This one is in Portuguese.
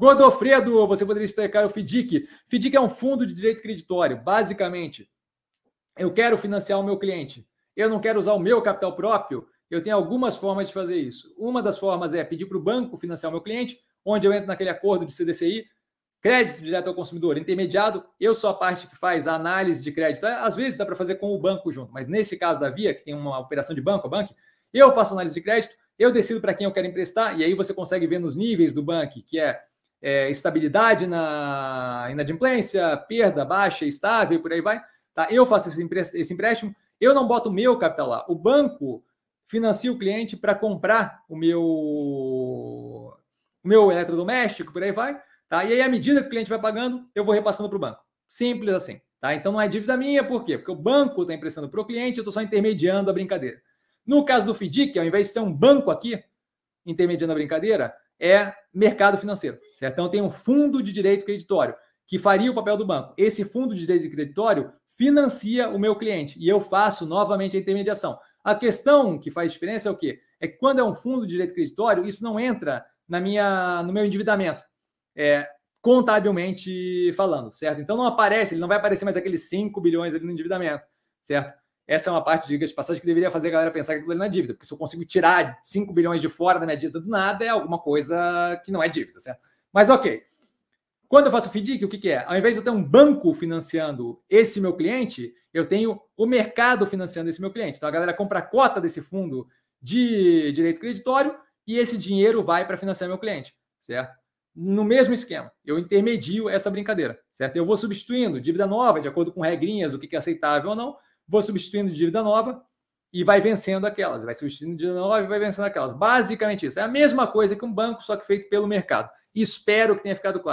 Godofredo, você poderia explicar o FDIC? FDIC é um fundo de direito creditório. Basicamente, eu quero financiar o meu cliente. Eu não quero usar o meu capital próprio. Eu tenho algumas formas de fazer isso. Uma das formas é pedir para o banco financiar o meu cliente, onde eu entro naquele acordo de CDCI, crédito direto ao consumidor, intermediado. Eu sou a parte que faz a análise de crédito. É, às vezes dá para fazer com o banco junto, mas nesse caso da Via, que tem uma operação de banco, a banco, eu faço análise de crédito, eu decido para quem eu quero emprestar, e aí você consegue ver nos níveis do banco, que é é, estabilidade na inadimplência, perda baixa, estável e por aí vai. Tá? Eu faço esse empréstimo, eu não boto o meu capital lá. O banco financia o cliente para comprar o meu, o meu eletrodoméstico, por aí vai. Tá? E aí, à medida que o cliente vai pagando, eu vou repassando para o banco. Simples assim. Tá? Então não é dívida minha, por quê? Porque o banco está emprestando para o cliente, eu estou só intermediando a brincadeira. No caso do FDIC, ao invés de ser um banco aqui, intermediando a brincadeira, é mercado financeiro. Certo? Então tem um fundo de direito creditório que faria o papel do banco. Esse fundo de direito creditório financia o meu cliente e eu faço novamente a intermediação. A questão que faz diferença é o quê? É que quando é um fundo de direito creditório, isso não entra na minha, no meu endividamento, é, contabilmente falando, certo? Então não aparece, ele não vai aparecer mais aqueles 5 bilhões ali no endividamento, certo? Essa é uma parte, de de passagem, que deveria fazer a galera pensar que aquilo ali não é dívida, porque se eu consigo tirar 5 bilhões de fora da minha dívida do nada, é alguma coisa que não é dívida, certo? Mas ok. Quando eu faço o FDIC, o que, que é? Ao invés de eu ter um banco financiando esse meu cliente, eu tenho o mercado financiando esse meu cliente. Então a galera compra a cota desse fundo de direito creditório e esse dinheiro vai para financiar meu cliente, certo? No mesmo esquema, eu intermedio essa brincadeira, certo? Eu vou substituindo dívida nova de acordo com regrinhas do que é aceitável ou não, vou substituindo dívida nova e vai vencendo aquelas, vai substituindo dívida nova e vai vencendo aquelas. Basicamente isso. É a mesma coisa que um banco, só que feito pelo mercado. Espero que tenha ficado claro.